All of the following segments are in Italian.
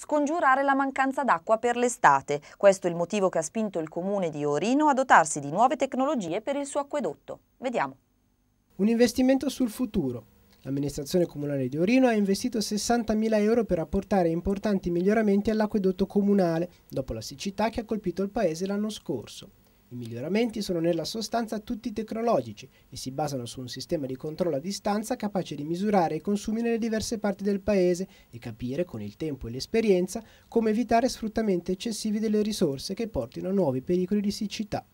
scongiurare la mancanza d'acqua per l'estate. Questo è il motivo che ha spinto il comune di Orino a dotarsi di nuove tecnologie per il suo acquedotto. Vediamo. Un investimento sul futuro. L'amministrazione comunale di Orino ha investito 60.000 euro per apportare importanti miglioramenti all'acquedotto comunale, dopo la siccità che ha colpito il paese l'anno scorso. I miglioramenti sono nella sostanza tutti tecnologici e si basano su un sistema di controllo a distanza capace di misurare i consumi nelle diverse parti del paese e capire con il tempo e l'esperienza come evitare sfruttamenti eccessivi delle risorse che portino a nuovi pericoli di siccità.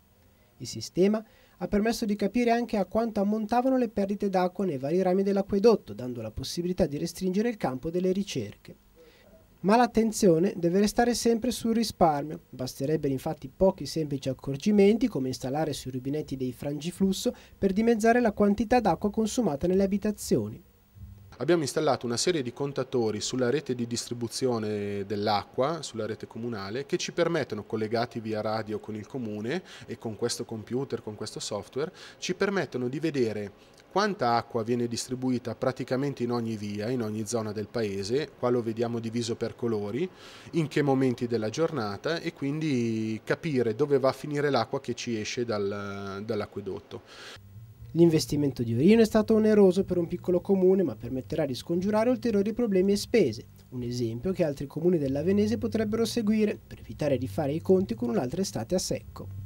Il sistema ha permesso di capire anche a quanto ammontavano le perdite d'acqua nei vari rami dell'acquedotto, dando la possibilità di restringere il campo delle ricerche ma l'attenzione deve restare sempre sul risparmio. Basterebbero infatti pochi semplici accorgimenti come installare sui rubinetti dei frangiflusso per dimezzare la quantità d'acqua consumata nelle abitazioni. Abbiamo installato una serie di contatori sulla rete di distribuzione dell'acqua, sulla rete comunale, che ci permettono, collegati via radio con il comune e con questo computer, con questo software, ci permettono di vedere quanta acqua viene distribuita praticamente in ogni via, in ogni zona del paese, qua lo vediamo diviso per colori, in che momenti della giornata e quindi capire dove va a finire l'acqua che ci esce dal, dall'acquedotto. L'investimento di Orino è stato oneroso per un piccolo comune, ma permetterà di scongiurare ulteriori problemi e spese, un esempio che altri comuni della Venese potrebbero seguire per evitare di fare i conti con un'altra estate a secco.